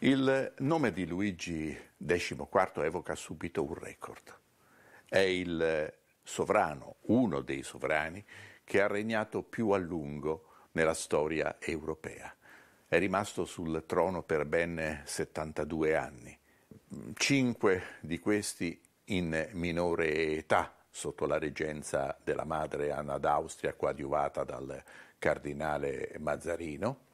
Il nome di Luigi XIV evoca subito un record. È il sovrano, uno dei sovrani, che ha regnato più a lungo nella storia europea. È rimasto sul trono per ben 72 anni, cinque di questi in minore età, sotto la reggenza della madre Anna d'Austria, coadiuvata dal cardinale Mazzarino,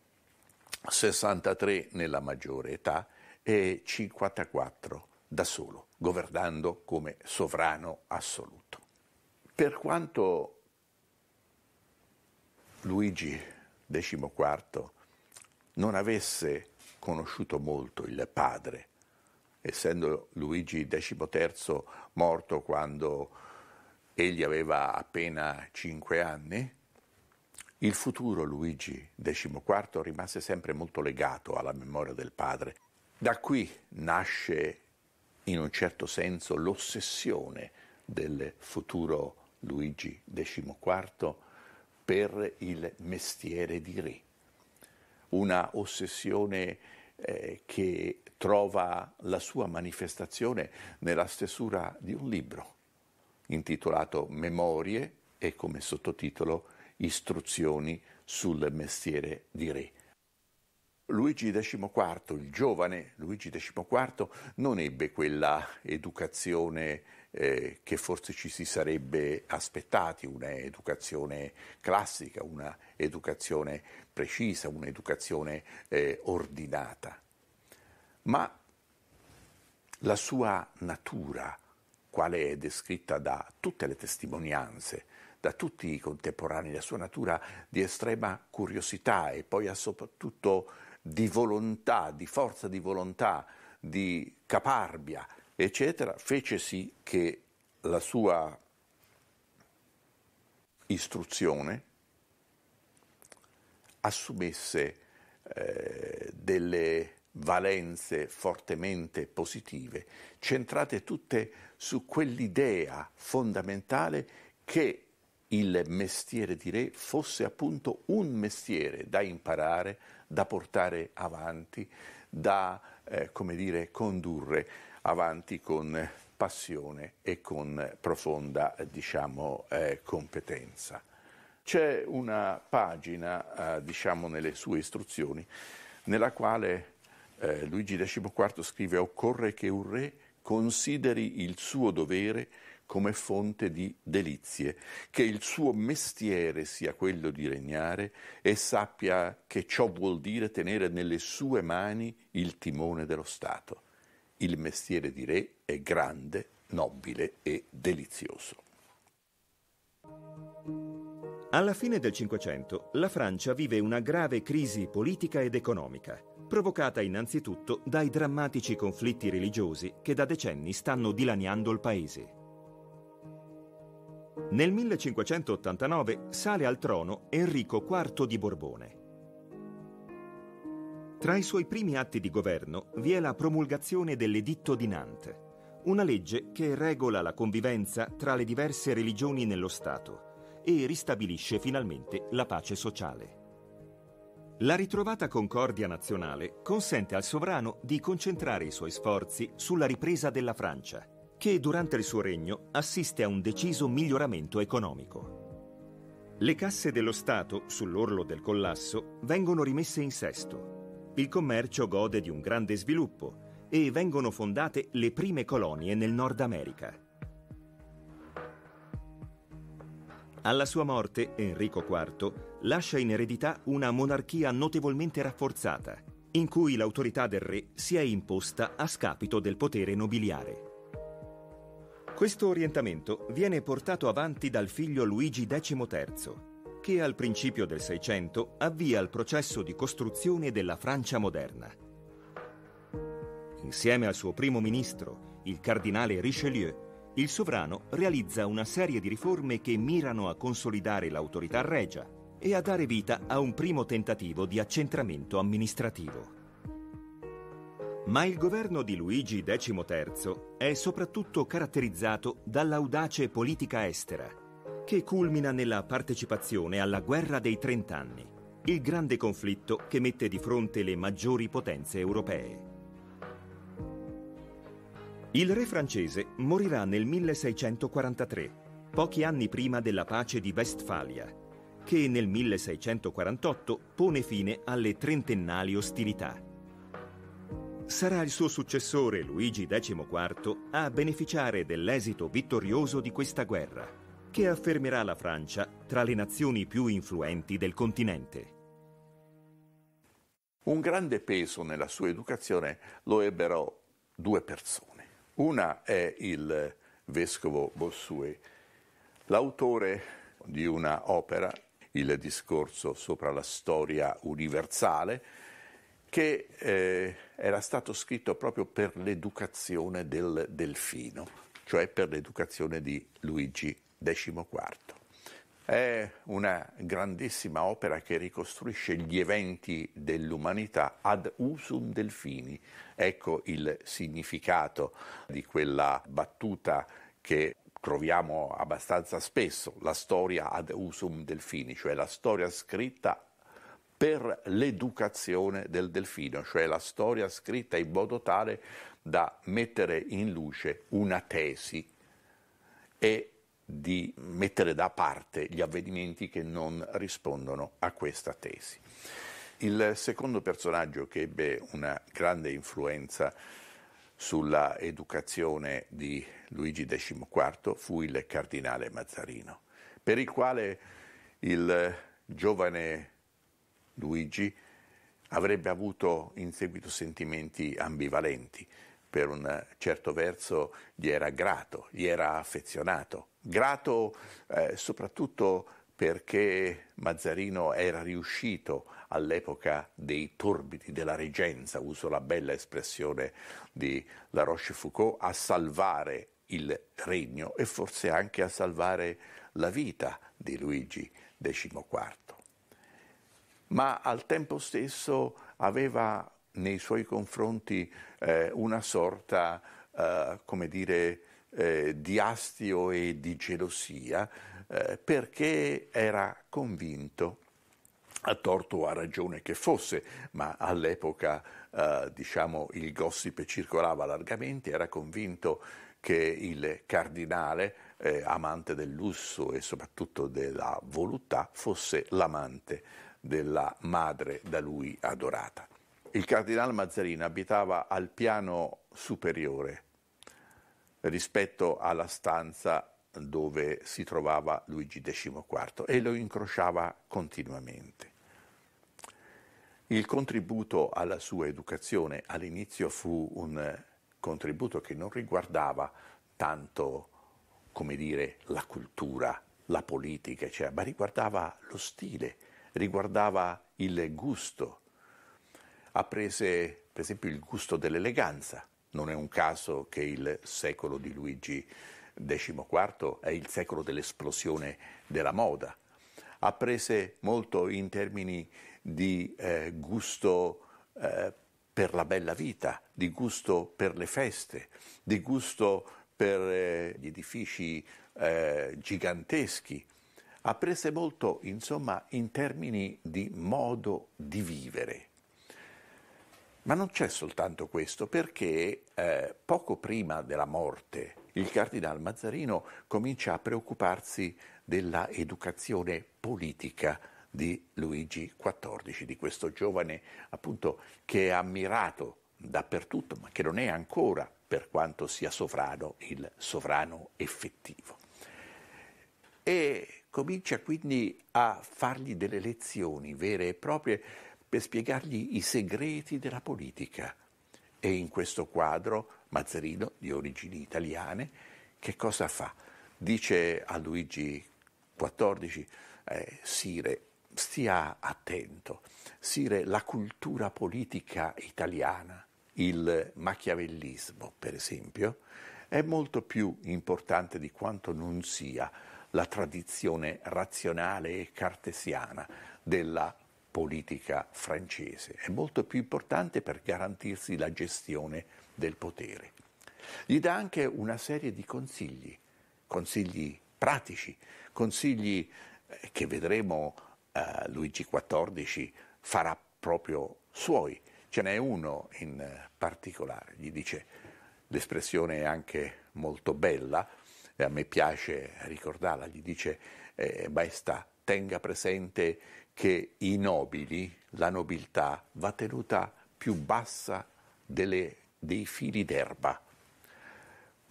63 nella maggiore età e 54 da solo, governando come sovrano assoluto. Per quanto Luigi XIV non avesse conosciuto molto il padre, essendo Luigi XIII morto quando egli aveva appena 5 anni, il futuro Luigi XIV rimase sempre molto legato alla memoria del padre. Da qui nasce, in un certo senso, l'ossessione del futuro Luigi XIV per il mestiere di re. Una ossessione eh, che trova la sua manifestazione nella stesura di un libro intitolato Memorie e come sottotitolo istruzioni sul mestiere di re. Luigi XIV, il giovane Luigi XIV, non ebbe quella educazione eh, che forse ci si sarebbe aspettati, un'educazione classica, un'educazione precisa, un'educazione eh, ordinata. Ma la sua natura, quale è descritta da tutte le testimonianze, da tutti i contemporanei, la sua natura di estrema curiosità e poi soprattutto di volontà, di forza di volontà, di caparbia, eccetera, fece sì che la sua istruzione assumesse eh, delle valenze fortemente positive, centrate tutte su quell'idea fondamentale che il mestiere di re fosse appunto un mestiere da imparare, da portare avanti, da eh, come dire, condurre avanti con passione e con profonda eh, diciamo, eh, competenza. C'è una pagina eh, diciamo, nelle sue istruzioni nella quale eh, Luigi XIV scrive occorre che un re consideri il suo dovere come fonte di delizie, che il suo mestiere sia quello di regnare e sappia che ciò vuol dire tenere nelle sue mani il timone dello Stato. Il mestiere di re è grande, nobile e delizioso. Alla fine del Cinquecento la Francia vive una grave crisi politica ed economica, provocata innanzitutto dai drammatici conflitti religiosi che da decenni stanno dilaniando il paese. Nel 1589 sale al trono Enrico IV di Borbone. Tra i suoi primi atti di governo vi è la promulgazione dell'Editto di Nantes, una legge che regola la convivenza tra le diverse religioni nello Stato e ristabilisce finalmente la pace sociale. La ritrovata concordia nazionale consente al sovrano di concentrare i suoi sforzi sulla ripresa della Francia che durante il suo regno assiste a un deciso miglioramento economico. Le casse dello Stato, sull'orlo del collasso, vengono rimesse in sesto. Il commercio gode di un grande sviluppo e vengono fondate le prime colonie nel Nord America. Alla sua morte, Enrico IV lascia in eredità una monarchia notevolmente rafforzata, in cui l'autorità del re si è imposta a scapito del potere nobiliare. Questo orientamento viene portato avanti dal figlio Luigi XIII, che al principio del Seicento avvia il processo di costruzione della Francia moderna. Insieme al suo primo ministro, il cardinale Richelieu, il sovrano realizza una serie di riforme che mirano a consolidare l'autorità regia e a dare vita a un primo tentativo di accentramento amministrativo. Ma il governo di Luigi XIII è soprattutto caratterizzato dall'audace politica estera, che culmina nella partecipazione alla guerra dei Trent'anni, il grande conflitto che mette di fronte le maggiori potenze europee. Il re francese morirà nel 1643, pochi anni prima della pace di Westfalia, che nel 1648 pone fine alle trentennali ostilità. Sarà il suo successore Luigi XIV a beneficiare dell'esito vittorioso di questa guerra, che affermerà la Francia tra le nazioni più influenti del continente. Un grande peso nella sua educazione lo ebbero due persone. Una è il vescovo Bossuet, l'autore di una opera, Il discorso sopra la storia universale, che eh, era stato scritto proprio per l'educazione del delfino, cioè per l'educazione di Luigi XIV. È una grandissima opera che ricostruisce gli eventi dell'umanità ad usum delfini. Ecco il significato di quella battuta che troviamo abbastanza spesso, la storia ad usum delfini, cioè la storia scritta per l'educazione del delfino, cioè la storia scritta in modo tale da mettere in luce una tesi e di mettere da parte gli avvenimenti che non rispondono a questa tesi. Il secondo personaggio che ebbe una grande influenza sulla educazione di Luigi XIV fu il cardinale Mazzarino, per il quale il giovane Luigi, avrebbe avuto in seguito sentimenti ambivalenti. Per un certo verso gli era grato, gli era affezionato, grato eh, soprattutto perché Mazzarino era riuscito all'epoca dei torbidi della reggenza, uso la bella espressione di La Rochefoucauld, a salvare il regno e forse anche a salvare la vita di Luigi XIV ma al tempo stesso aveva nei suoi confronti eh, una sorta, eh, come dire, eh, di astio e di gelosia, eh, perché era convinto, a torto o a ragione che fosse, ma all'epoca eh, diciamo, il gossip circolava largamente, era convinto che il cardinale, eh, amante del lusso e soprattutto della voluttà, fosse l'amante della madre da lui adorata. Il cardinale Mazzarino abitava al piano superiore rispetto alla stanza dove si trovava Luigi XIV e lo incrociava continuamente. Il contributo alla sua educazione all'inizio fu un contributo che non riguardava tanto, come dire, la cultura, la politica, eccetera, ma riguardava lo stile, riguardava il gusto. Apprese, per esempio, il gusto dell'eleganza. Non è un caso che il secolo di Luigi XIV è il secolo dell'esplosione della moda. Apprese molto in termini di eh, gusto eh, per la bella vita, di gusto per le feste, di gusto per eh, gli edifici eh, giganteschi, apprese molto, insomma, in termini di modo di vivere. Ma non c'è soltanto questo, perché eh, poco prima della morte il cardinale Mazzarino comincia a preoccuparsi della educazione politica di Luigi XIV, di questo giovane appunto che è ammirato dappertutto, ma che non è ancora, per quanto sia sovrano, il sovrano effettivo. E comincia quindi a fargli delle lezioni vere e proprie per spiegargli i segreti della politica. E in questo quadro Mazzarino, di origini italiane, che cosa fa? Dice a Luigi XIV, eh, Sire, stia attento, Sire, la cultura politica italiana, il machiavellismo per esempio, è molto più importante di quanto non sia la tradizione razionale e cartesiana della politica francese, è molto più importante per garantirsi la gestione del potere. Gli dà anche una serie di consigli, consigli pratici, consigli eh, che vedremo eh, Luigi XIV farà proprio suoi. Ce n'è uno in particolare, gli dice, l'espressione è anche molto bella, eh, a me piace ricordarla, gli dice eh, maestà, tenga presente che i nobili, la nobiltà va tenuta più bassa delle, dei fili d'erba.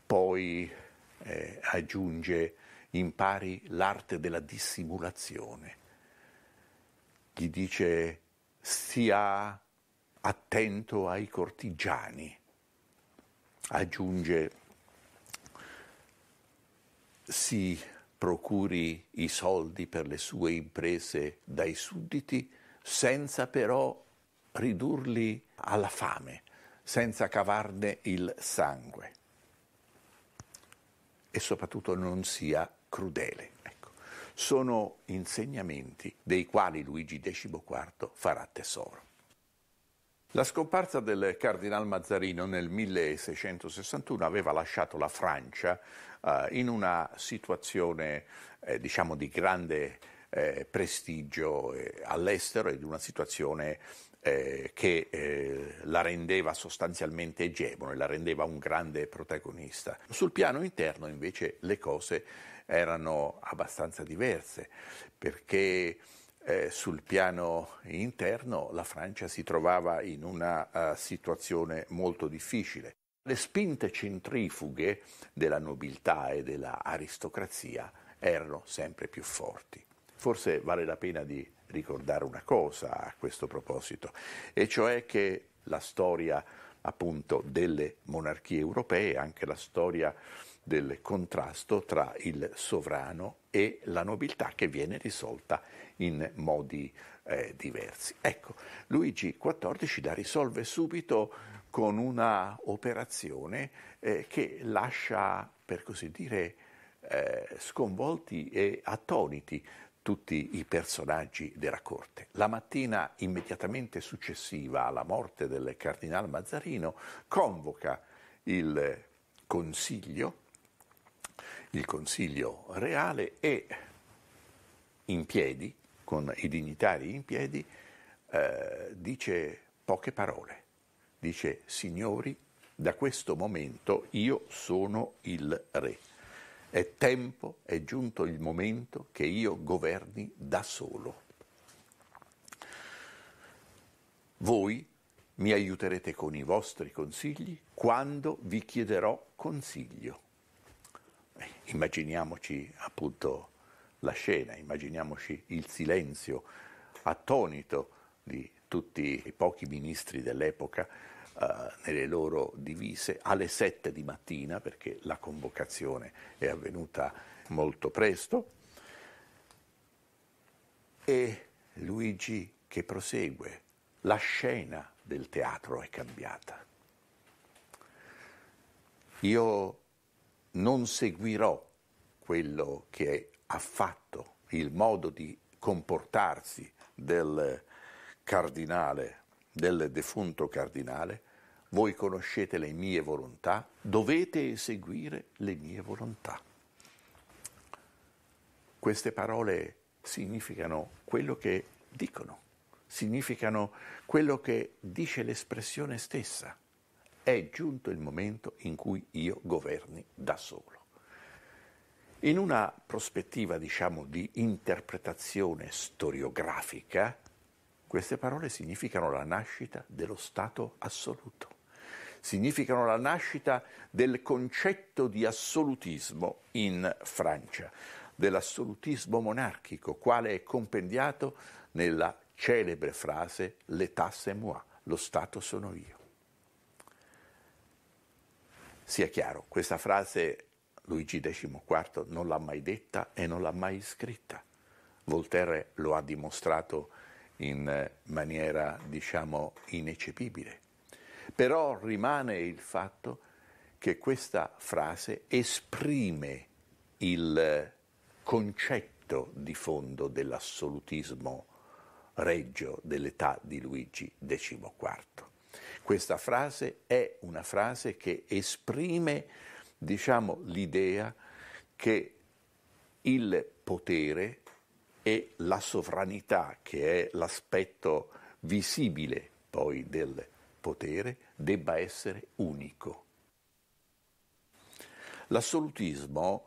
Poi eh, aggiunge impari l'arte della dissimulazione. Gli dice sia attento ai cortigiani. Aggiunge si procuri i soldi per le sue imprese dai sudditi senza però ridurli alla fame, senza cavarne il sangue e soprattutto non sia crudele. Ecco. Sono insegnamenti dei quali Luigi XIV farà tesoro. La scomparsa del cardinal Mazzarino nel 1661 aveva lasciato la Francia eh, in una situazione eh, diciamo di grande eh, prestigio eh, all'estero ed una situazione eh, che eh, la rendeva sostanzialmente egemone, la rendeva un grande protagonista. Sul piano interno invece le cose erano abbastanza diverse perché eh, sul piano interno la Francia si trovava in una uh, situazione molto difficile. Le spinte centrifughe della nobiltà e dell'aristocrazia erano sempre più forti. Forse vale la pena di ricordare una cosa a questo proposito, e cioè che la storia appunto delle monarchie europee, anche la storia del contrasto tra il sovrano e la nobiltà che viene risolta in modi eh, diversi. Ecco, Luigi XIV la risolve subito con una operazione eh, che lascia, per così dire, eh, sconvolti e attoniti tutti i personaggi della corte. La mattina immediatamente successiva alla morte del cardinale Mazzarino convoca il consiglio, il consiglio reale e in piedi con i dignitari in piedi, eh, dice poche parole, dice signori, da questo momento io sono il re. È tempo, è giunto il momento che io governi da solo. Voi mi aiuterete con i vostri consigli quando vi chiederò consiglio. Eh, immaginiamoci appunto la scena, immaginiamoci il silenzio attonito di tutti i pochi ministri dell'epoca eh, nelle loro divise alle 7 di mattina perché la convocazione è avvenuta molto presto e Luigi che prosegue, la scena del teatro è cambiata. Io non seguirò quello che affatto il modo di comportarsi del cardinale, del defunto cardinale, voi conoscete le mie volontà, dovete eseguire le mie volontà. Queste parole significano quello che dicono, significano quello che dice l'espressione stessa. È giunto il momento in cui io governi da solo. In una prospettiva, diciamo, di interpretazione storiografica, queste parole significano la nascita dello Stato assoluto, significano la nascita del concetto di assolutismo in Francia, dell'assolutismo monarchico, quale è compendiato nella celebre frase L'État c'est moi, lo Stato sono io. Sia chiaro, questa frase Luigi XIV non l'ha mai detta e non l'ha mai scritta. Voltaire lo ha dimostrato in eh, maniera, diciamo, ineccepibile. Però rimane il fatto che questa frase esprime il eh, concetto di fondo dell'assolutismo reggio dell'età di Luigi XIV. Questa frase è una frase che esprime diciamo, l'idea che il potere e la sovranità, che è l'aspetto visibile poi del potere, debba essere unico. L'assolutismo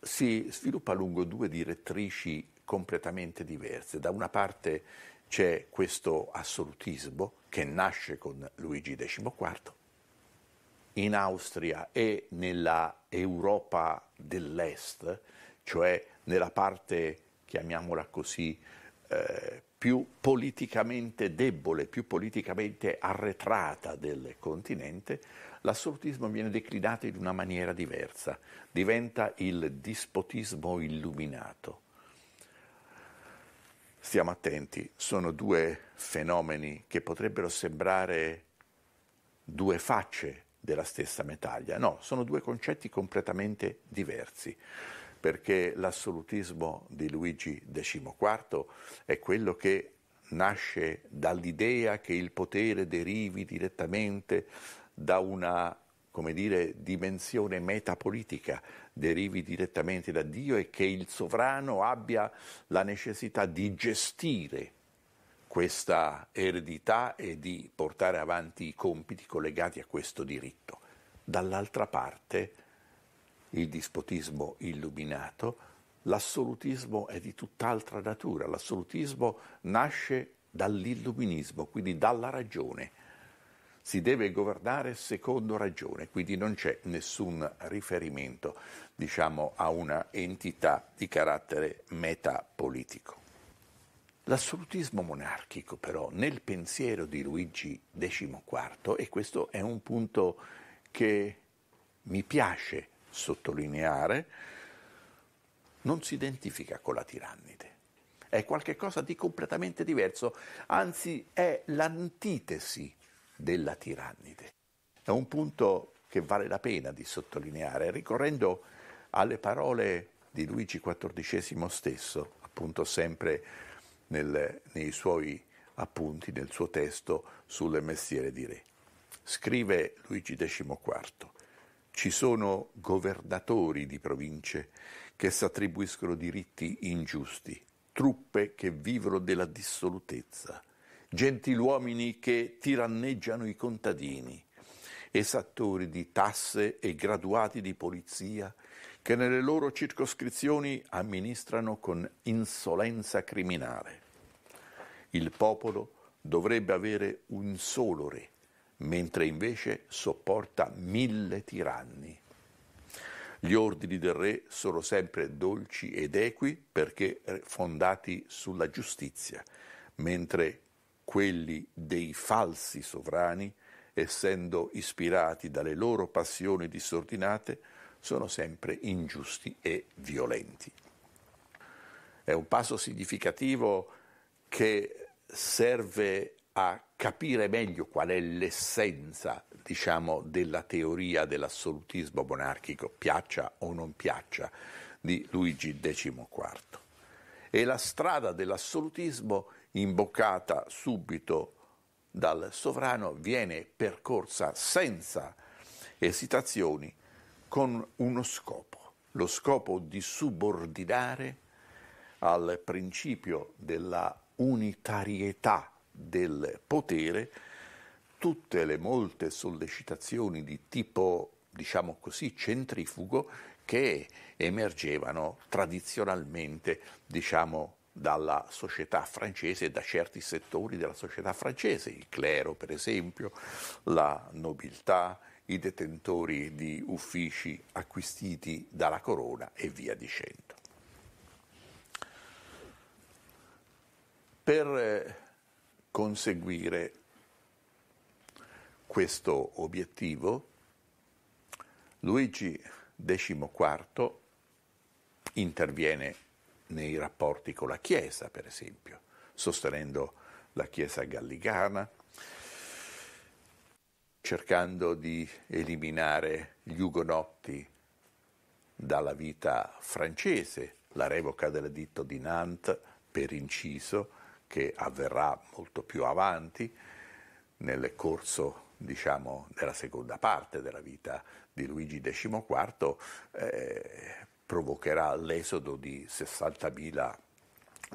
si sviluppa lungo due direttrici completamente diverse. Da una parte c'è questo assolutismo che nasce con Luigi XIV in Austria e nella Europa dell'Est, cioè nella parte, chiamiamola così, eh, più politicamente debole, più politicamente arretrata del continente, l'assolutismo viene declinato in una maniera diversa, diventa il dispotismo illuminato. Stiamo attenti, sono due fenomeni che potrebbero sembrare due facce della stessa medaglia. No, sono due concetti completamente diversi, perché l'assolutismo di Luigi XIV è quello che nasce dall'idea che il potere derivi direttamente da una come dire, dimensione metapolitica, derivi direttamente da Dio e che il sovrano abbia la necessità di gestire questa eredità e di portare avanti i compiti collegati a questo diritto. Dall'altra parte il dispotismo illuminato, l'assolutismo è di tutt'altra natura, l'assolutismo nasce dall'illuminismo, quindi dalla ragione. Si deve governare secondo ragione, quindi non c'è nessun riferimento diciamo, a una entità di carattere metapolitico. L'assolutismo monarchico però nel pensiero di Luigi XIV, e questo è un punto che mi piace sottolineare, non si identifica con la tirannide. È qualcosa di completamente diverso, anzi è l'antitesi della tirannide. È un punto che vale la pena di sottolineare, ricorrendo alle parole di Luigi XIV stesso, appunto sempre nel, nei suoi appunti, nel suo testo sul mestiere di re. Scrive Luigi XIV, ci sono governatori di province che s'attribuiscono diritti ingiusti, truppe che vivono della dissolutezza, gentiluomini che tiranneggiano i contadini, esattori di tasse e graduati di polizia che nelle loro circoscrizioni amministrano con insolenza criminale. Il popolo dovrebbe avere un solo re, mentre invece sopporta mille tiranni. Gli ordini del re sono sempre dolci ed equi perché fondati sulla giustizia, mentre quelli dei falsi sovrani, essendo ispirati dalle loro passioni disordinate, sono sempre ingiusti e violenti. È un passo significativo che serve a capire meglio qual è l'essenza, diciamo, della teoria dell'assolutismo monarchico, piaccia o non piaccia, di Luigi XIV. E la strada dell'assolutismo, imboccata subito dal sovrano, viene percorsa senza esitazioni con uno scopo, lo scopo di subordinare al principio della unitarietà del potere tutte le molte sollecitazioni di tipo, diciamo così, centrifugo che emergevano tradizionalmente, diciamo, dalla società francese e da certi settori della società francese, il clero per esempio, la nobiltà, i detentori di uffici acquistiti dalla corona e via dicendo. Per eh, conseguire questo obiettivo, Luigi XIV interviene nei rapporti con la Chiesa, per esempio, sostenendo la Chiesa gallicana, cercando di eliminare gli ugonotti dalla vita francese, la revoca dell'editto di Nantes per inciso, che avverrà molto più avanti nel corso diciamo, della seconda parte della vita di Luigi XIV, eh, provocherà l'esodo di 60.000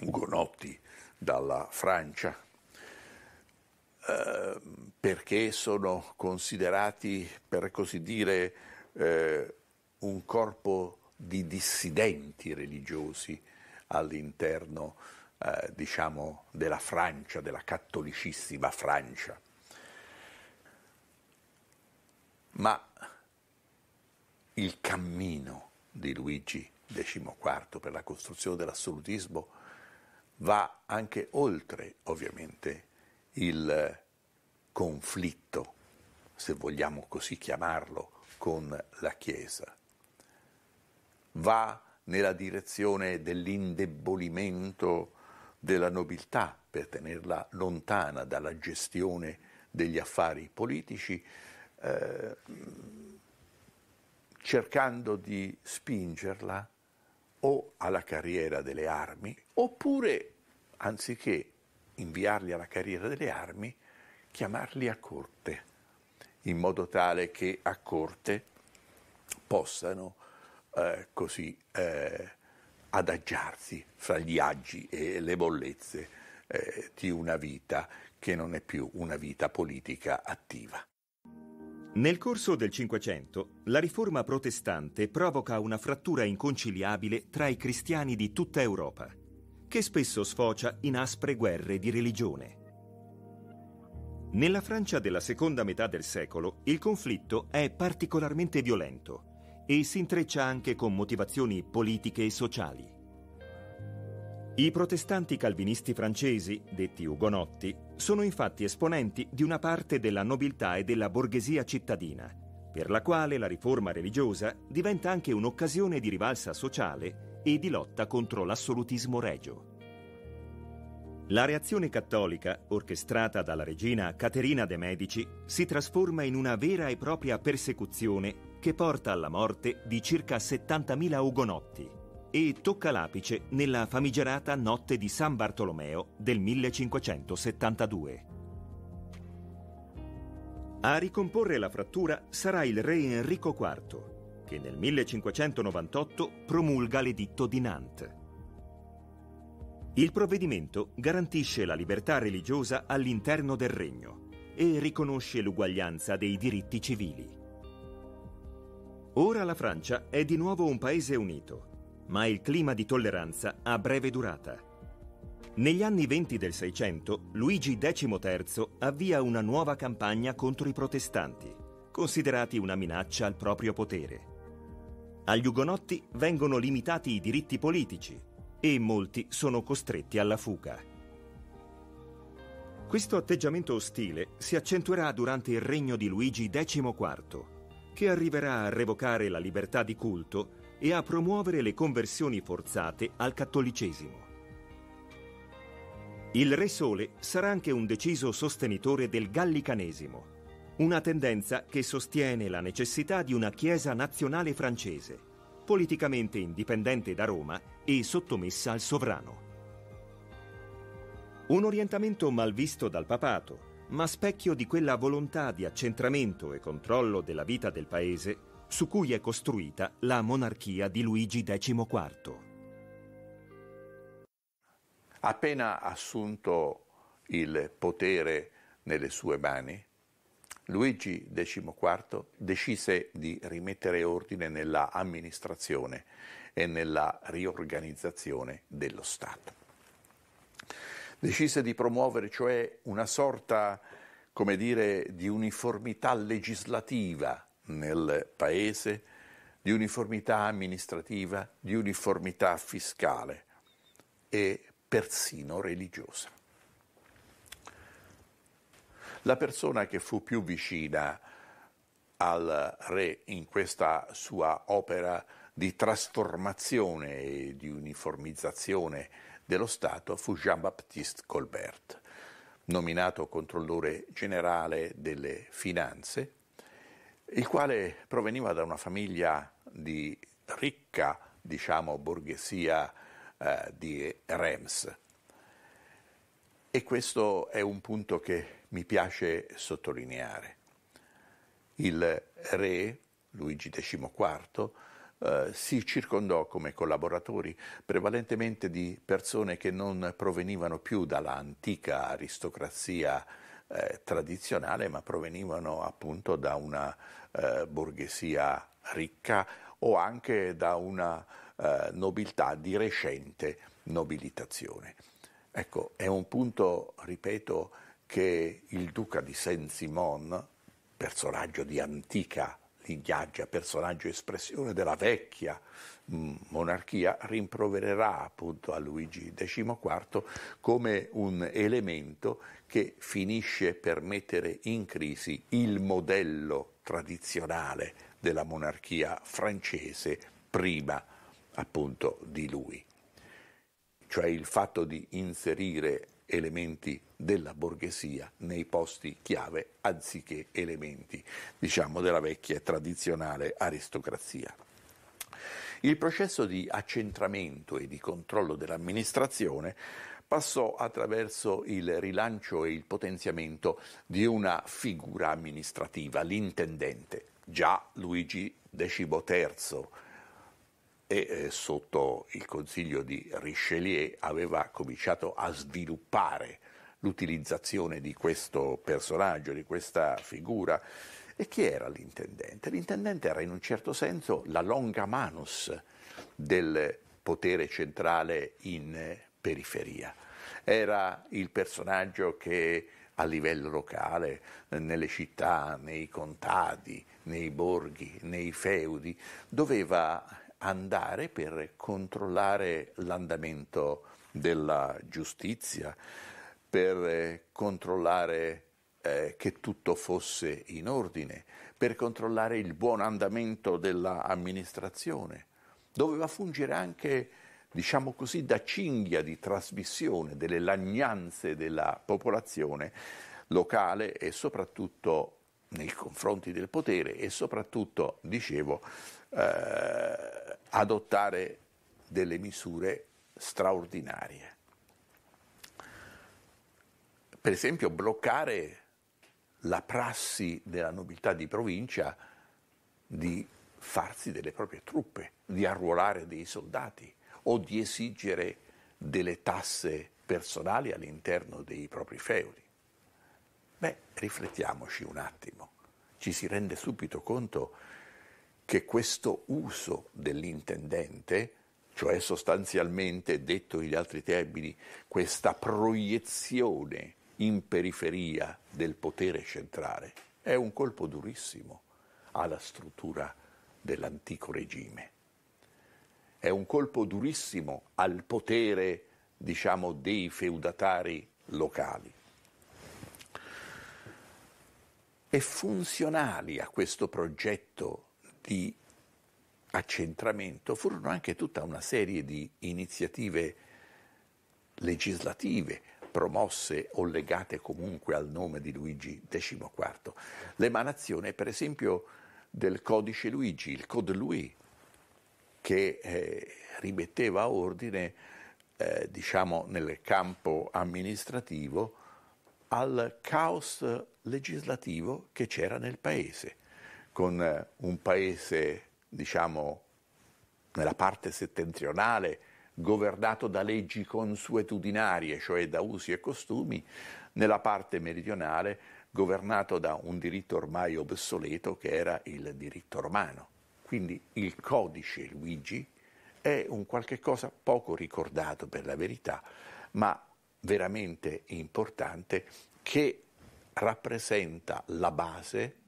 ugonotti dalla Francia eh, perché sono considerati, per così dire, eh, un corpo di dissidenti religiosi all'interno eh, diciamo, della Francia, della cattolicissima Francia. Ma il cammino di Luigi XIV per la costruzione dell'assolutismo va anche oltre, ovviamente, il conflitto, se vogliamo così chiamarlo, con la Chiesa. Va nella direzione dell'indebolimento della nobiltà per tenerla lontana dalla gestione degli affari politici, eh, cercando di spingerla o alla carriera delle armi, oppure, anziché inviarli alla carriera delle armi, chiamarli a corte, in modo tale che a corte possano eh, così eh, adagiarsi fra gli agi e le bollezze eh, di una vita che non è più una vita politica attiva. Nel corso del Cinquecento, la riforma protestante provoca una frattura inconciliabile tra i cristiani di tutta Europa che spesso sfocia in aspre guerre di religione. Nella Francia della seconda metà del secolo il conflitto è particolarmente violento e si intreccia anche con motivazioni politiche e sociali. I protestanti calvinisti francesi, detti ugonotti, sono infatti esponenti di una parte della nobiltà e della borghesia cittadina, per la quale la riforma religiosa diventa anche un'occasione di rivalsa sociale e di lotta contro l'assolutismo regio. La reazione cattolica, orchestrata dalla regina Caterina de' Medici, si trasforma in una vera e propria persecuzione che porta alla morte di circa 70.000 ugonotti e tocca l'apice nella famigerata notte di San Bartolomeo del 1572. A ricomporre la frattura sarà il re Enrico IV che nel 1598 promulga l'editto di Nantes. Il provvedimento garantisce la libertà religiosa all'interno del regno e riconosce l'uguaglianza dei diritti civili. Ora la Francia è di nuovo un paese unito, ma il clima di tolleranza ha breve durata. Negli anni venti del Seicento, Luigi XIII avvia una nuova campagna contro i protestanti, considerati una minaccia al proprio potere. Agli ugonotti vengono limitati i diritti politici e molti sono costretti alla fuga. Questo atteggiamento ostile si accentuerà durante il regno di Luigi XIV, che arriverà a revocare la libertà di culto e a promuovere le conversioni forzate al cattolicesimo. Il Re Sole sarà anche un deciso sostenitore del gallicanesimo una tendenza che sostiene la necessità di una Chiesa nazionale francese, politicamente indipendente da Roma e sottomessa al sovrano. Un orientamento malvisto dal papato, ma specchio di quella volontà di accentramento e controllo della vita del paese su cui è costruita la monarchia di Luigi XIV. Appena assunto il potere nelle sue mani, Luigi XIV decise di rimettere ordine nella amministrazione e nella riorganizzazione dello Stato. Decise di promuovere cioè una sorta, come dire, di uniformità legislativa nel paese, di uniformità amministrativa, di uniformità fiscale e persino religiosa. La persona che fu più vicina al re in questa sua opera di trasformazione e di uniformizzazione dello Stato fu Jean-Baptiste Colbert, nominato controllore generale delle finanze, il quale proveniva da una famiglia di ricca, diciamo, borghesia eh, di Reims. E questo è un punto che mi piace sottolineare. Il re Luigi XIV eh, si circondò come collaboratori prevalentemente di persone che non provenivano più dall'antica aristocrazia eh, tradizionale, ma provenivano appunto da una eh, borghesia ricca o anche da una eh, nobiltà di recente nobilitazione. Ecco, è un punto, ripeto, che il duca di Saint-Simon, personaggio di antica linguaggia, personaggio espressione della vecchia mm, monarchia, rimprovererà appunto a Luigi XIV come un elemento che finisce per mettere in crisi il modello tradizionale della monarchia francese prima appunto di lui cioè il fatto di inserire elementi della borghesia nei posti chiave anziché elementi diciamo della vecchia e tradizionale aristocrazia. Il processo di accentramento e di controllo dell'amministrazione passò attraverso il rilancio e il potenziamento di una figura amministrativa, l'intendente, già Luigi XIII, e eh, sotto il consiglio di Richelieu aveva cominciato a sviluppare l'utilizzazione di questo personaggio, di questa figura. E chi era l'intendente? L'intendente era in un certo senso la longa manus del potere centrale in periferia. Era il personaggio che a livello locale, nelle città, nei contadi, nei borghi, nei feudi, doveva andare per controllare l'andamento della giustizia, per eh, controllare eh, che tutto fosse in ordine, per controllare il buon andamento dell'amministrazione. Doveva fungere anche, diciamo così, da cinghia di trasmissione delle lagnanze della popolazione locale e soprattutto nei confronti del potere e soprattutto, dicevo, eh, adottare delle misure straordinarie. Per esempio bloccare la prassi della nobiltà di provincia di farsi delle proprie truppe, di arruolare dei soldati o di esigere delle tasse personali all'interno dei propri feudi. Beh, riflettiamoci un attimo, ci si rende subito conto che questo uso dell'intendente, cioè sostanzialmente, detto in altri termini, questa proiezione in periferia del potere centrale, è un colpo durissimo alla struttura dell'antico regime. È un colpo durissimo al potere, diciamo, dei feudatari locali. E funzionali a questo progetto di accentramento furono anche tutta una serie di iniziative legislative promosse o legate comunque al nome di Luigi XIV. L'emanazione, per esempio, del codice Luigi, il Code Louis, che eh, rimetteva ordine, eh, diciamo, nel campo amministrativo al caos legislativo che c'era nel paese con eh, un paese, diciamo, nella parte settentrionale, governato da leggi consuetudinarie, cioè da usi e costumi, nella parte meridionale governato da un diritto ormai obsoleto che era il diritto romano. Quindi il codice Luigi è un qualche cosa poco ricordato per la verità, ma veramente importante che rappresenta la base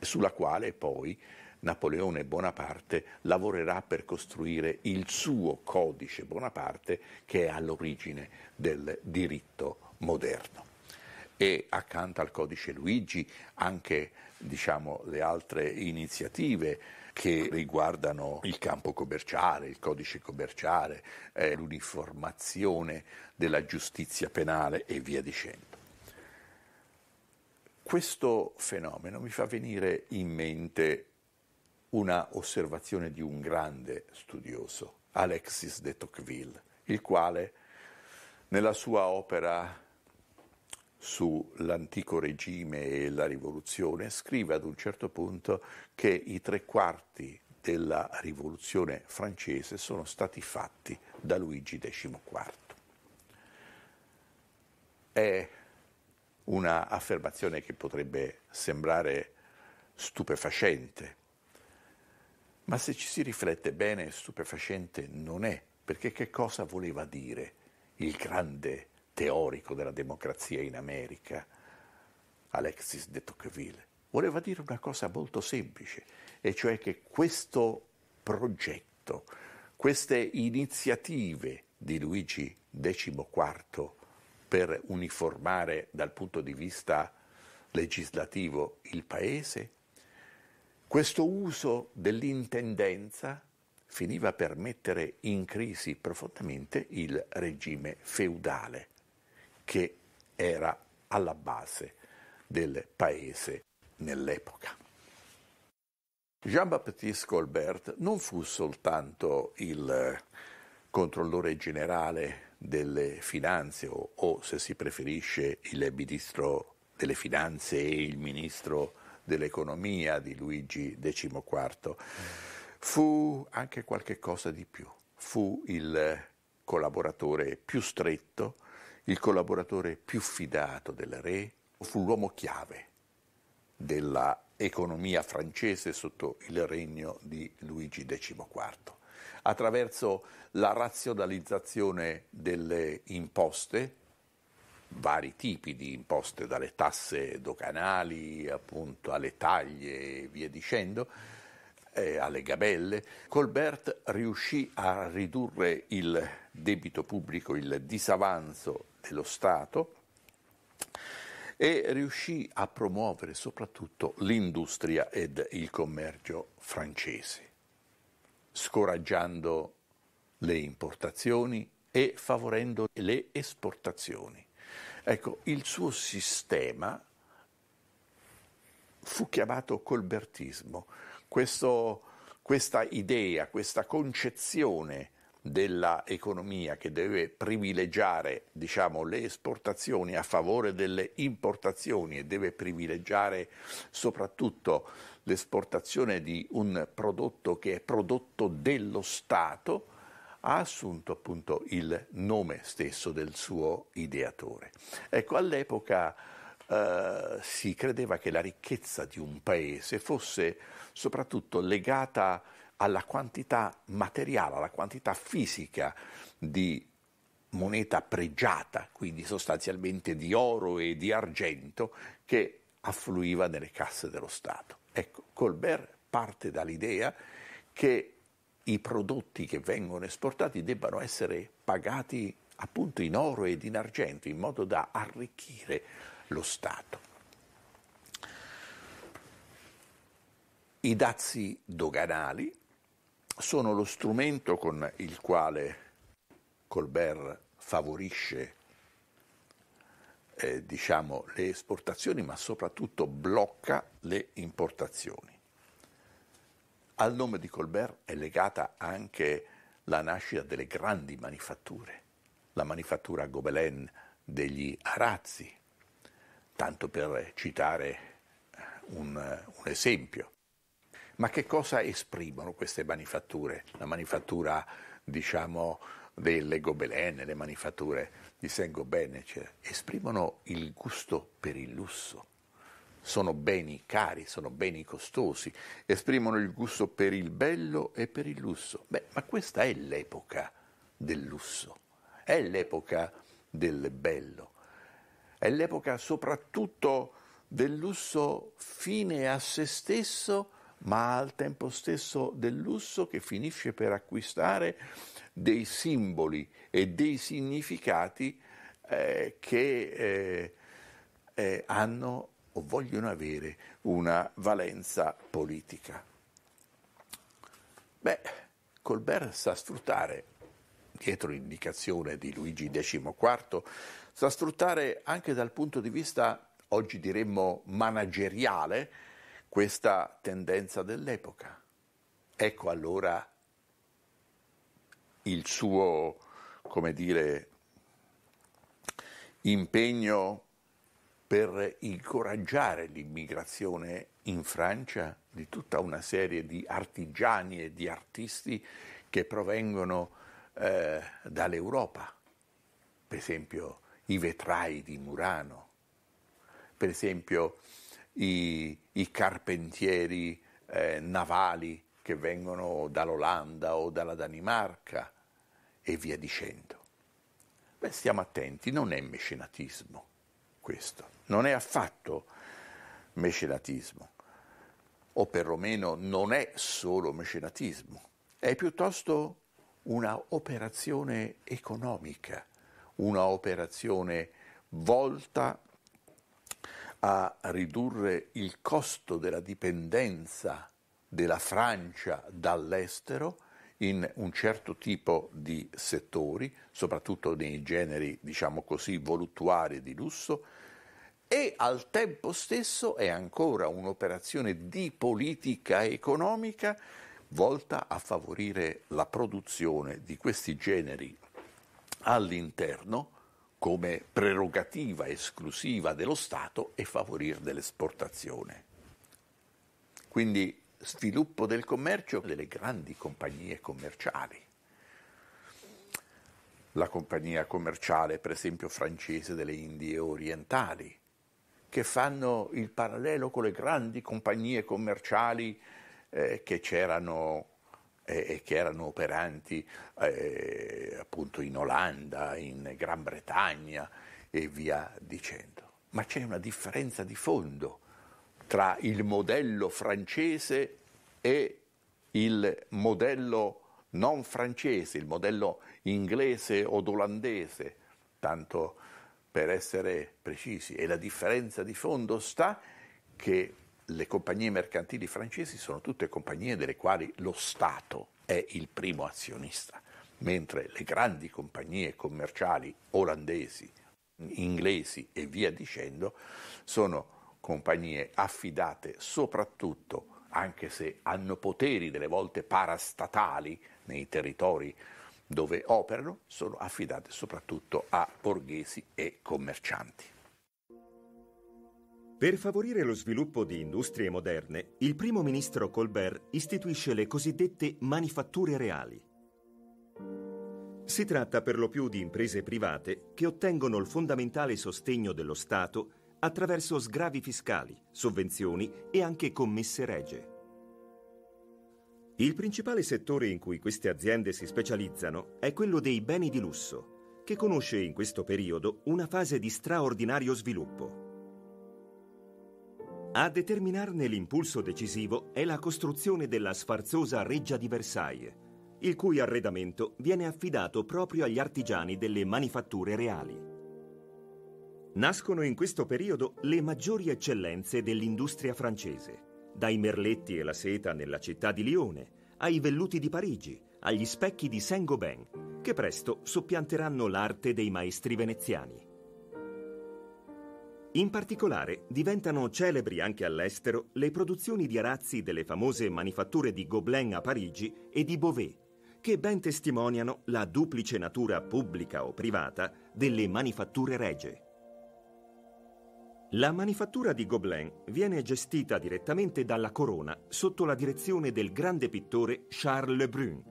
sulla quale poi Napoleone Bonaparte lavorerà per costruire il suo codice Bonaparte che è all'origine del diritto moderno. E accanto al codice Luigi anche diciamo, le altre iniziative che riguardano il campo commerciale, il codice commerciale, eh, l'uniformazione della giustizia penale e via dicendo. Questo fenomeno mi fa venire in mente una osservazione di un grande studioso, Alexis de Tocqueville, il quale nella sua opera sull'antico regime e la rivoluzione scrive ad un certo punto che i tre quarti della rivoluzione francese sono stati fatti da Luigi XIV. È una affermazione che potrebbe sembrare stupefacente, ma se ci si riflette bene stupefacente non è, perché che cosa voleva dire il grande teorico della democrazia in America, Alexis de Tocqueville? Voleva dire una cosa molto semplice, e cioè che questo progetto, queste iniziative di Luigi XIV per uniformare dal punto di vista legislativo il Paese, questo uso dell'intendenza finiva per mettere in crisi profondamente il regime feudale che era alla base del Paese nell'epoca. Jean-Baptiste Colbert non fu soltanto il controllore generale delle finanze o, o se si preferisce il ministro delle finanze e il ministro dell'economia di Luigi XIV. Fu anche qualche cosa di più, fu il collaboratore più stretto, il collaboratore più fidato del re, fu l'uomo chiave della economia francese sotto il regno di Luigi XIV attraverso la razionalizzazione delle imposte, vari tipi di imposte, dalle tasse doganali appunto, alle taglie e via dicendo, eh, alle gabelle, Colbert riuscì a ridurre il debito pubblico, il disavanzo dello Stato e riuscì a promuovere soprattutto l'industria ed il commercio francese scoraggiando le importazioni e favorendo le esportazioni. Ecco, il suo sistema fu chiamato colbertismo. Questo, questa idea, questa concezione dell'economia che deve privilegiare diciamo, le esportazioni a favore delle importazioni e deve privilegiare soprattutto l'esportazione di un prodotto che è prodotto dello Stato, ha assunto appunto il nome stesso del suo ideatore. Ecco, all'epoca eh, si credeva che la ricchezza di un paese fosse soprattutto legata alla quantità materiale, alla quantità fisica di moneta pregiata, quindi sostanzialmente di oro e di argento, che affluiva nelle casse dello Stato. Ecco, Colbert parte dall'idea che i prodotti che vengono esportati debbano essere pagati appunto in oro ed in argento, in modo da arricchire lo Stato. I dazi doganali sono lo strumento con il quale Colbert favorisce eh, diciamo, le esportazioni, ma soprattutto blocca le importazioni. Al nome di Colbert è legata anche la nascita delle grandi manifatture, la manifattura Gobelin degli arazzi, tanto per citare eh, un, un esempio. Ma che cosa esprimono queste manifatture? La manifattura, diciamo, delle gobelene, le manifatture di Saint-Gobain, eccetera, esprimono il gusto per il lusso. Sono beni cari, sono beni costosi, esprimono il gusto per il bello e per il lusso. Beh, ma questa è l'epoca del lusso, è l'epoca del bello, è l'epoca soprattutto del lusso fine a se stesso, ma al tempo stesso del lusso che finisce per acquistare dei simboli e dei significati eh, che eh, eh, hanno o vogliono avere una valenza politica. Beh, Colbert sa sfruttare, dietro l'indicazione di Luigi XIV, sa sfruttare anche dal punto di vista, oggi diremmo, manageriale, questa tendenza dell'epoca. Ecco allora il suo, come dire, impegno per incoraggiare l'immigrazione in Francia di tutta una serie di artigiani e di artisti che provengono eh, dall'Europa, per esempio i vetrai di Murano, per esempio i, i carpentieri eh, navali che vengono dall'Olanda o dalla Danimarca e via dicendo. Beh, stiamo attenti, non è mecenatismo questo, non è affatto mecenatismo, o perlomeno non è solo mecenatismo, è piuttosto una operazione economica, una operazione volta a ridurre il costo della dipendenza della Francia dall'estero in un certo tipo di settori, soprattutto nei generi, diciamo così, voluttuari di lusso, e al tempo stesso è ancora un'operazione di politica economica volta a favorire la produzione di questi generi all'interno come prerogativa esclusiva dello Stato e favorire l'esportazione. Quindi sviluppo del commercio delle grandi compagnie commerciali. La compagnia commerciale, per esempio, francese delle Indie orientali, che fanno il parallelo con le grandi compagnie commerciali eh, che c'erano eh, e che erano operanti eh, appunto in Olanda, in Gran Bretagna e via dicendo. Ma c'è una differenza di fondo tra il modello francese e il modello non francese, il modello inglese o olandese, tanto per essere precisi. E la differenza di fondo sta che le compagnie mercantili francesi sono tutte compagnie delle quali lo Stato è il primo azionista, mentre le grandi compagnie commerciali olandesi, inglesi e via dicendo sono compagnie affidate soprattutto, anche se hanno poteri delle volte parastatali nei territori dove operano, sono affidate soprattutto a borghesi e commercianti. Per favorire lo sviluppo di industrie moderne, il primo ministro Colbert istituisce le cosiddette manifatture reali. Si tratta per lo più di imprese private che ottengono il fondamentale sostegno dello Stato attraverso sgravi fiscali, sovvenzioni e anche commesse regie. Il principale settore in cui queste aziende si specializzano è quello dei beni di lusso, che conosce in questo periodo una fase di straordinario sviluppo. A determinarne l'impulso decisivo è la costruzione della sfarzosa Reggia di Versailles, il cui arredamento viene affidato proprio agli artigiani delle manifatture reali. Nascono in questo periodo le maggiori eccellenze dell'industria francese, dai merletti e la seta nella città di Lione, ai velluti di Parigi, agli specchi di Saint-Gobain, che presto soppianteranno l'arte dei maestri veneziani. In particolare diventano celebri anche all'estero le produzioni di arazzi delle famose manifatture di Gobelin a Parigi e di Beauvais, che ben testimoniano la duplice natura pubblica o privata delle manifatture regie. La manifattura di Gobelin viene gestita direttamente dalla Corona sotto la direzione del grande pittore Charles Lebrun,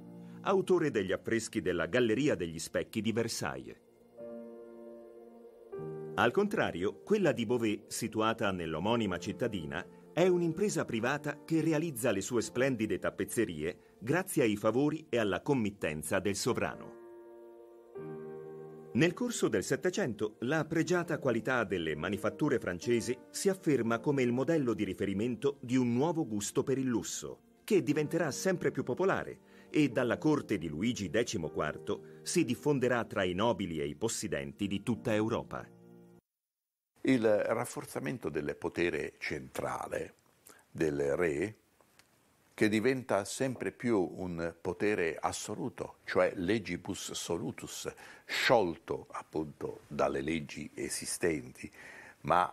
autore degli affreschi della Galleria degli Specchi di Versailles. Al contrario, quella di Beauvais, situata nell'omonima cittadina, è un'impresa privata che realizza le sue splendide tappezzerie grazie ai favori e alla committenza del sovrano. Nel corso del Settecento la pregiata qualità delle manifatture francesi si afferma come il modello di riferimento di un nuovo gusto per il lusso, che diventerà sempre più popolare e dalla corte di Luigi XIV si diffonderà tra i nobili e i possidenti di tutta Europa. Il rafforzamento del potere centrale del re che diventa sempre più un potere assoluto, cioè legibus solutus, sciolto appunto dalle leggi esistenti, ma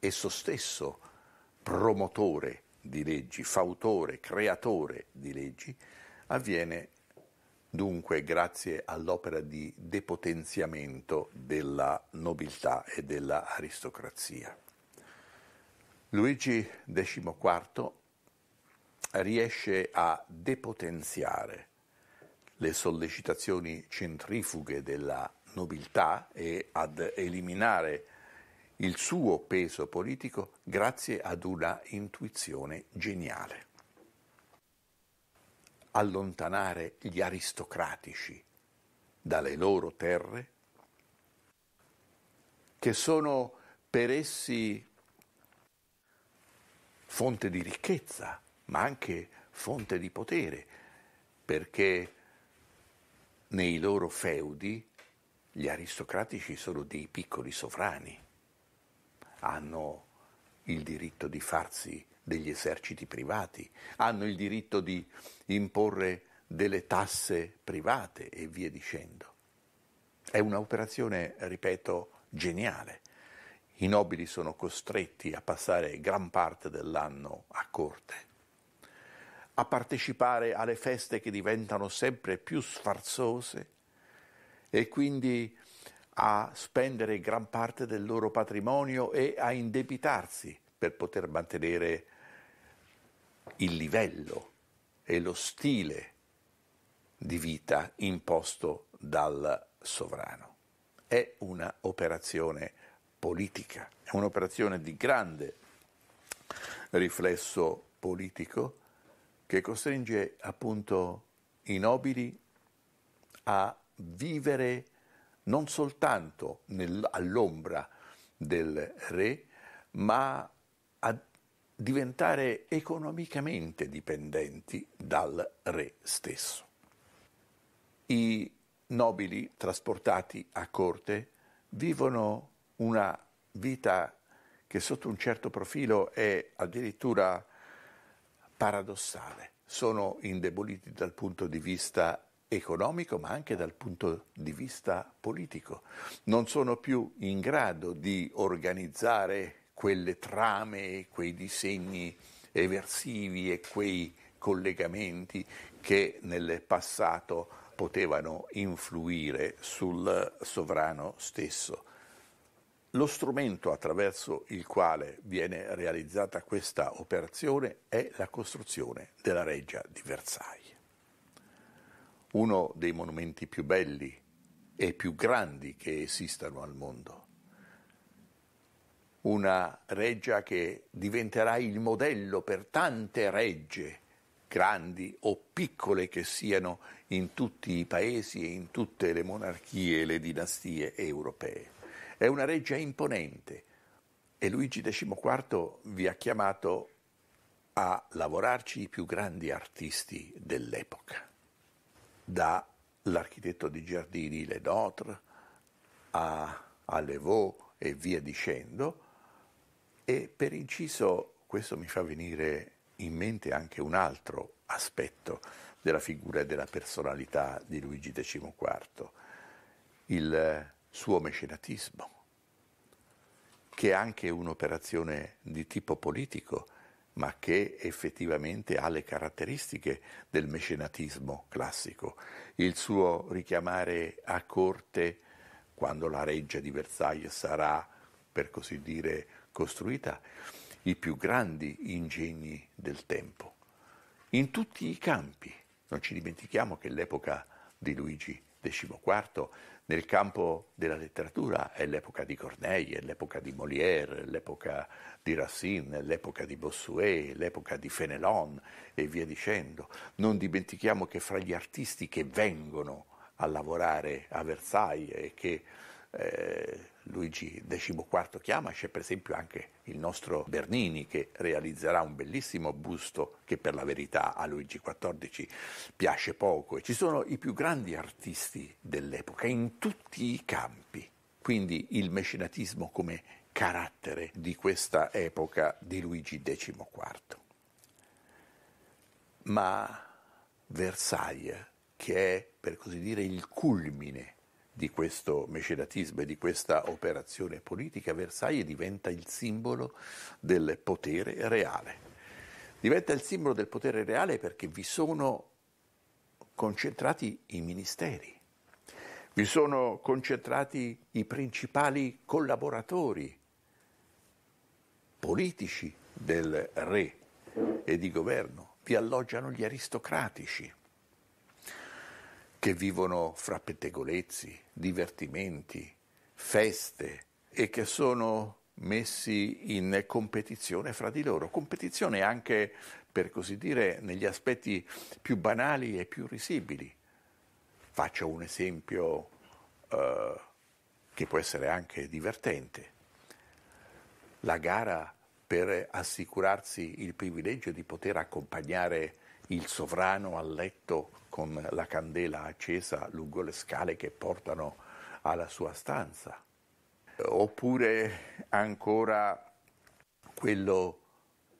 esso stesso promotore di leggi, fautore, creatore di leggi, avviene dunque grazie all'opera di depotenziamento della nobiltà e dell'aristocrazia. Luigi XIV riesce a depotenziare le sollecitazioni centrifughe della nobiltà e ad eliminare il suo peso politico grazie ad una intuizione geniale. Allontanare gli aristocratici dalle loro terre, che sono per essi fonte di ricchezza, ma anche fonte di potere, perché nei loro feudi gli aristocratici sono dei piccoli sovrani, hanno il diritto di farsi degli eserciti privati, hanno il diritto di imporre delle tasse private e via dicendo. È un'operazione, ripeto, geniale. I nobili sono costretti a passare gran parte dell'anno a corte a partecipare alle feste che diventano sempre più sfarzose e quindi a spendere gran parte del loro patrimonio e a indebitarsi per poter mantenere il livello e lo stile di vita imposto dal sovrano. È un'operazione politica, è un'operazione di grande riflesso politico che costringe appunto i nobili a vivere non soltanto nel, all'ombra del re, ma a diventare economicamente dipendenti dal re stesso. I nobili trasportati a corte vivono una vita che sotto un certo profilo è addirittura paradossale. Sono indeboliti dal punto di vista economico ma anche dal punto di vista politico. Non sono più in grado di organizzare quelle trame, quei disegni eversivi e quei collegamenti che nel passato potevano influire sul sovrano stesso. Lo strumento attraverso il quale viene realizzata questa operazione è la costruzione della Reggia di Versailles. Uno dei monumenti più belli e più grandi che esistano al mondo. Una reggia che diventerà il modello per tante regge, grandi o piccole che siano, in tutti i paesi e in tutte le monarchie e le dinastie europee. È una reggia imponente e Luigi XIV vi ha chiamato a lavorarci i più grandi artisti dell'epoca, dall'architetto di giardini Le Notre a, a Levaux e via dicendo. E per inciso questo mi fa venire in mente anche un altro aspetto della figura e della personalità di Luigi XIV, il suo mecenatismo, che è anche un'operazione di tipo politico, ma che effettivamente ha le caratteristiche del mecenatismo classico, il suo richiamare a corte quando la reggia di Versailles sarà, per così dire, costruita, i più grandi ingegni del tempo, in tutti i campi. Non ci dimentichiamo che l'epoca di Luigi XIV nel campo della letteratura è l'epoca di Corneille, è l'epoca di Molière, è l'epoca di Racine, è l'epoca di Bossuet, è l'epoca di Fenelon e via dicendo. Non dimentichiamo che fra gli artisti che vengono a lavorare a Versailles e che eh, Luigi XIV chiama, c'è per esempio anche il nostro Bernini che realizzerà un bellissimo busto che per la verità a Luigi XIV piace poco e ci sono i più grandi artisti dell'epoca in tutti i campi. Quindi il mecenatismo come carattere di questa epoca di Luigi XIV. Ma Versailles, che è per così dire il culmine di questo mecenatismo e di questa operazione politica, Versailles diventa il simbolo del potere reale. Diventa il simbolo del potere reale perché vi sono concentrati i ministeri, vi sono concentrati i principali collaboratori politici del re e di governo, vi alloggiano gli aristocratici che vivono fra pettegolezzi, divertimenti, feste e che sono messi in competizione fra di loro, competizione anche per così dire negli aspetti più banali e più risibili. Faccio un esempio eh, che può essere anche divertente. La gara per assicurarsi il privilegio di poter accompagnare il sovrano a letto con la candela accesa lungo le scale che portano alla sua stanza. Oppure ancora quello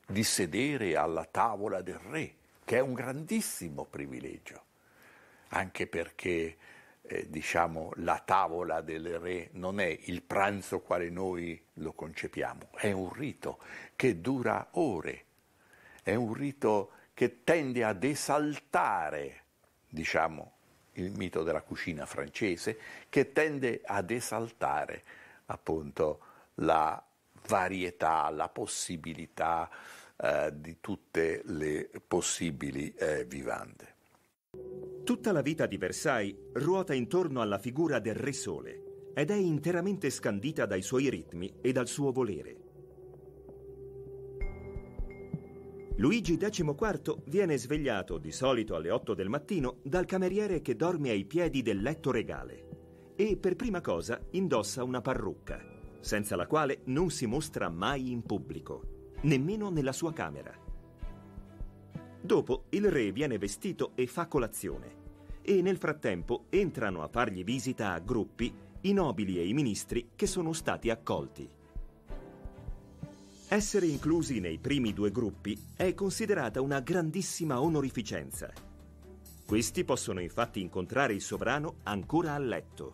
di sedere alla tavola del re, che è un grandissimo privilegio, anche perché eh, diciamo, la tavola del re non è il pranzo quale noi lo concepiamo, è un rito che dura ore, è un rito che tende ad esaltare, diciamo, il mito della cucina francese, che tende ad esaltare appunto la varietà, la possibilità eh, di tutte le possibili eh, vivande. Tutta la vita di Versailles ruota intorno alla figura del Re Sole ed è interamente scandita dai suoi ritmi e dal suo volere. Luigi XIV viene svegliato di solito alle 8 del mattino dal cameriere che dorme ai piedi del letto regale e per prima cosa indossa una parrucca, senza la quale non si mostra mai in pubblico, nemmeno nella sua camera. Dopo il re viene vestito e fa colazione e nel frattempo entrano a fargli visita a gruppi i nobili e i ministri che sono stati accolti. Essere inclusi nei primi due gruppi è considerata una grandissima onorificenza. Questi possono infatti incontrare il sovrano ancora a letto.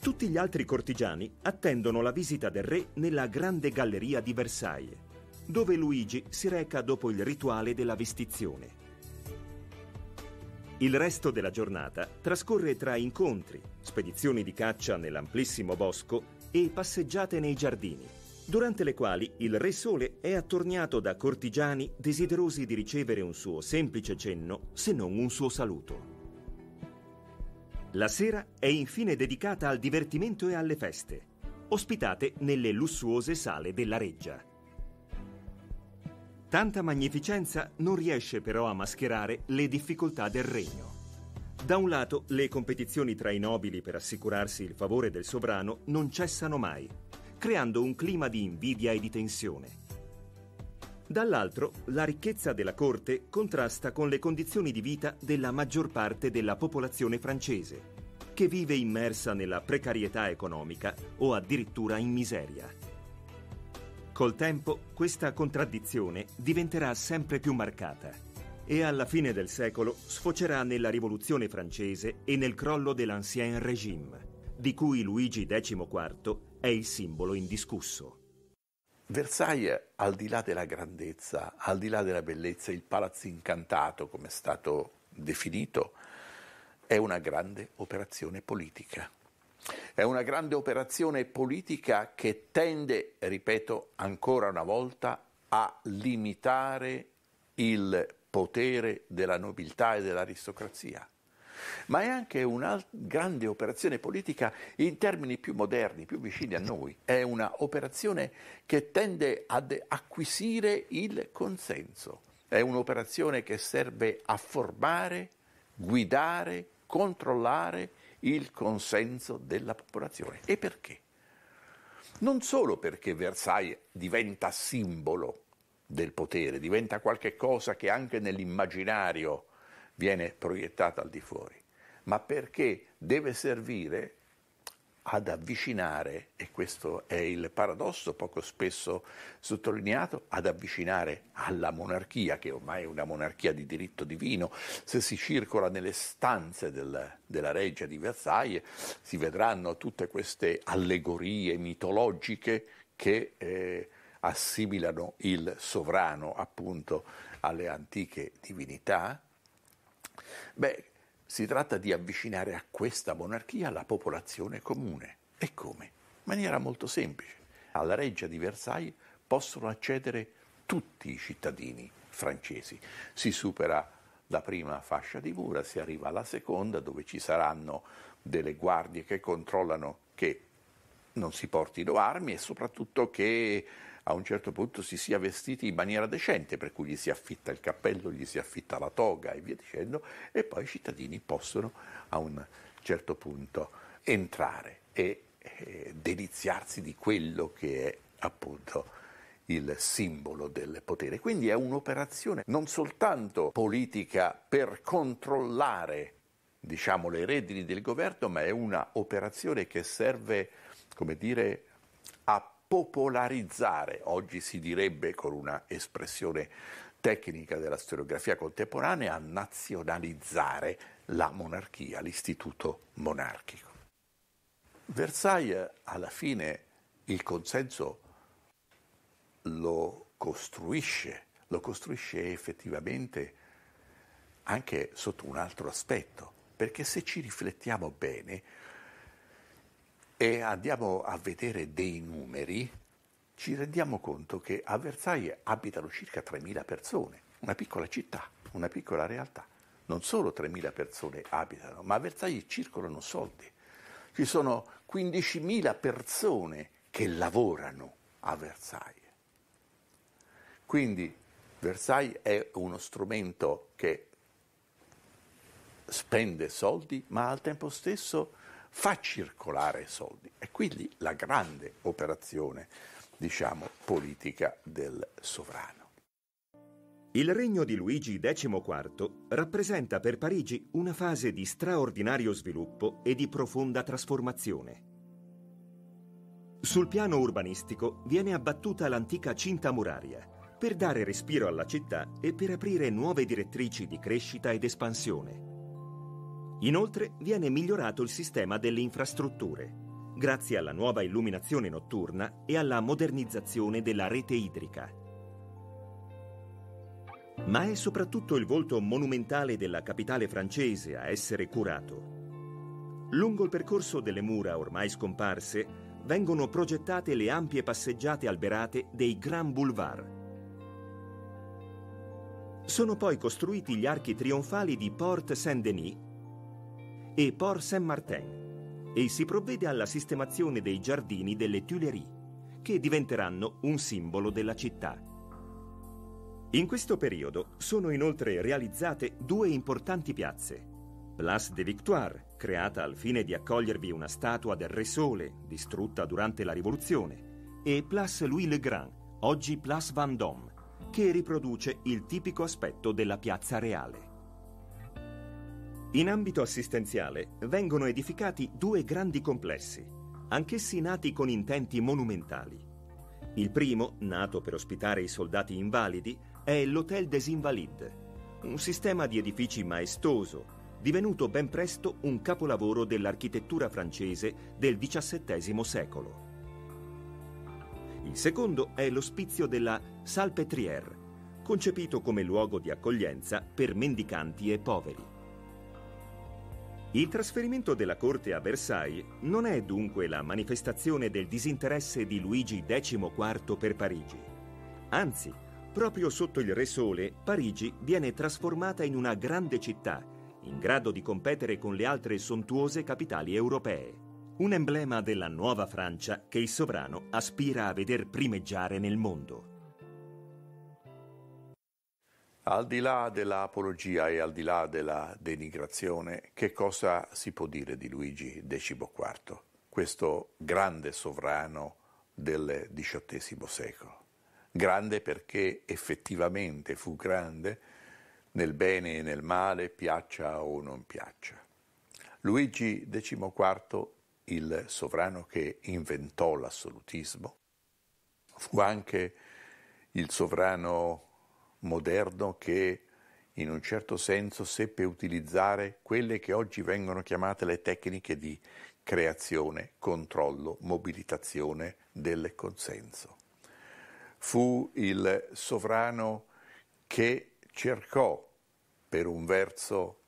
Tutti gli altri cortigiani attendono la visita del re nella grande galleria di Versailles, dove Luigi si reca dopo il rituale della vestizione. Il resto della giornata trascorre tra incontri, spedizioni di caccia nell'amplissimo bosco e passeggiate nei giardini durante le quali il Re Sole è attorniato da cortigiani desiderosi di ricevere un suo semplice cenno, se non un suo saluto. La sera è infine dedicata al divertimento e alle feste, ospitate nelle lussuose sale della reggia. Tanta magnificenza non riesce però a mascherare le difficoltà del regno. Da un lato, le competizioni tra i nobili per assicurarsi il favore del sovrano non cessano mai, creando un clima di invidia e di tensione. Dall'altro, la ricchezza della corte contrasta con le condizioni di vita della maggior parte della popolazione francese, che vive immersa nella precarietà economica o addirittura in miseria. Col tempo, questa contraddizione diventerà sempre più marcata e alla fine del secolo sfocerà nella rivoluzione francese e nel crollo dell'Ancien Régime, di cui Luigi XIV è il simbolo indiscusso. Versailles, al di là della grandezza, al di là della bellezza, il palazzo incantato, come è stato definito, è una grande operazione politica. È una grande operazione politica che tende, ripeto ancora una volta, a limitare il potere della nobiltà e dell'aristocrazia ma è anche una grande operazione politica in termini più moderni, più vicini a mm-hmm. noi. È un'operazione che tende ad acquisire il consenso, è un'operazione che serve a formare, guidare, controllare il consenso della popolazione. E perché? Non solo perché Versailles diventa simbolo del potere, diventa qualche cosa che anche nell'immaginario viene proiettata al di fuori, ma perché deve servire ad avvicinare, e questo è il paradosso poco spesso sottolineato, ad avvicinare alla monarchia, che ormai è una monarchia di diritto divino. Se si circola nelle stanze del, della reggia di Versailles si vedranno tutte queste allegorie mitologiche che eh, assimilano il sovrano appunto alle antiche divinità Beh, si tratta di avvicinare a questa monarchia la popolazione comune. E come? In maniera molto semplice. Alla reggia di Versailles possono accedere tutti i cittadini francesi. Si supera la prima fascia di mura, si arriva alla seconda dove ci saranno delle guardie che controllano che non si portino armi e soprattutto che a un certo punto si sia vestiti in maniera decente, per cui gli si affitta il cappello, gli si affitta la toga e via dicendo, e poi i cittadini possono a un certo punto entrare e eh, deliziarsi di quello che è appunto il simbolo del potere. Quindi è un'operazione non soltanto politica per controllare diciamo, le redini del governo, ma è un'operazione che serve, come dire, a popolarizzare, oggi si direbbe con una espressione tecnica della storiografia contemporanea, a nazionalizzare la monarchia, l'istituto monarchico. Versailles alla fine il consenso lo costruisce, lo costruisce effettivamente anche sotto un altro aspetto, perché se ci riflettiamo bene, e andiamo a vedere dei numeri, ci rendiamo conto che a Versailles abitano circa 3.000 persone, una piccola città, una piccola realtà. Non solo 3.000 persone abitano, ma a Versailles circolano soldi. Ci sono 15.000 persone che lavorano a Versailles. Quindi Versailles è uno strumento che spende soldi, ma al tempo stesso fa circolare soldi. E quindi la grande operazione, diciamo, politica del sovrano. Il regno di Luigi XIV rappresenta per Parigi una fase di straordinario sviluppo e di profonda trasformazione. Sul piano urbanistico viene abbattuta l'antica cinta muraria per dare respiro alla città e per aprire nuove direttrici di crescita ed espansione. Inoltre viene migliorato il sistema delle infrastrutture, grazie alla nuova illuminazione notturna e alla modernizzazione della rete idrica. Ma è soprattutto il volto monumentale della capitale francese a essere curato. Lungo il percorso delle mura ormai scomparse vengono progettate le ampie passeggiate alberate dei Grand Boulevard. Sono poi costruiti gli archi trionfali di Port Saint-Denis e Port Saint-Martin e si provvede alla sistemazione dei giardini delle Tuileries, che diventeranno un simbolo della città. In questo periodo sono inoltre realizzate due importanti piazze, Place de Victoire, creata al fine di accogliervi una statua del Re Sole, distrutta durante la Rivoluzione, e Place Louis le Grand, oggi Place Vendôme, che riproduce il tipico aspetto della piazza reale. In ambito assistenziale vengono edificati due grandi complessi, anch'essi nati con intenti monumentali. Il primo, nato per ospitare i soldati invalidi, è l'Hôtel des Invalides, un sistema di edifici maestoso, divenuto ben presto un capolavoro dell'architettura francese del XVII secolo. Il secondo è l'ospizio della Salpêtrière, concepito come luogo di accoglienza per mendicanti e poveri. Il trasferimento della corte a Versailles non è dunque la manifestazione del disinteresse di Luigi XIV per Parigi. Anzi, proprio sotto il Re Sole, Parigi viene trasformata in una grande città, in grado di competere con le altre sontuose capitali europee. Un emblema della nuova Francia che il sovrano aspira a veder primeggiare nel mondo. Al di là dell'apologia e al di là della denigrazione, che cosa si può dire di Luigi XIV, questo grande sovrano del XVIII secolo? Grande perché effettivamente fu grande nel bene e nel male, piaccia o non piaccia. Luigi XIV, il sovrano che inventò l'assolutismo, fu anche il sovrano moderno che in un certo senso seppe utilizzare quelle che oggi vengono chiamate le tecniche di creazione, controllo, mobilitazione del consenso. Fu il sovrano che cercò per un verso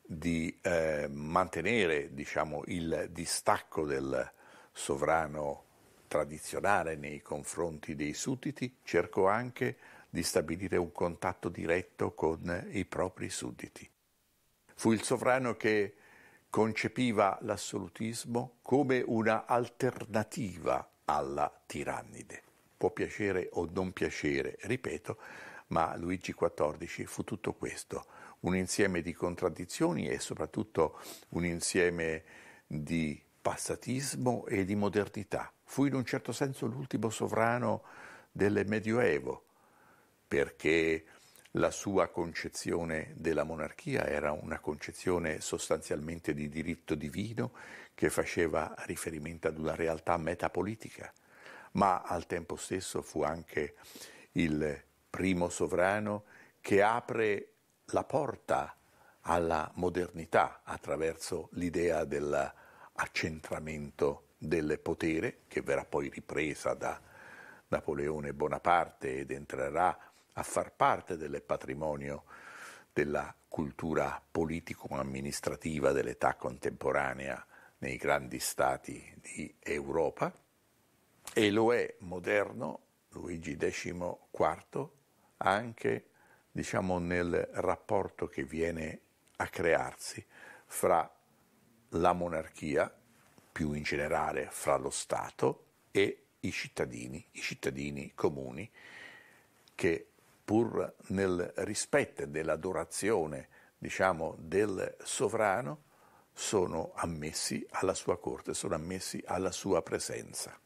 di eh, mantenere diciamo, il distacco del sovrano tradizionale nei confronti dei sudditi, cercò anche di stabilire un contatto diretto con i propri sudditi. Fu il sovrano che concepiva l'assolutismo come una alternativa alla tirannide. Può piacere o non piacere, ripeto, ma Luigi XIV fu tutto questo, un insieme di contraddizioni e soprattutto un insieme di passatismo e di modernità. Fu in un certo senso l'ultimo sovrano del Medioevo, perché la sua concezione della monarchia era una concezione sostanzialmente di diritto divino che faceva riferimento ad una realtà metapolitica, ma al tempo stesso fu anche il primo sovrano che apre la porta alla modernità attraverso l'idea dell'accentramento del potere, che verrà poi ripresa da Napoleone Bonaparte ed entrerà a far parte del patrimonio della cultura politico-amministrativa dell'età contemporanea nei grandi stati di Europa e lo è moderno Luigi XIV anche diciamo, nel rapporto che viene a crearsi fra la monarchia, più in generale fra lo Stato e i cittadini, i cittadini comuni che pur nel rispetto dell'adorazione diciamo, del sovrano, sono ammessi alla sua corte, sono ammessi alla sua presenza.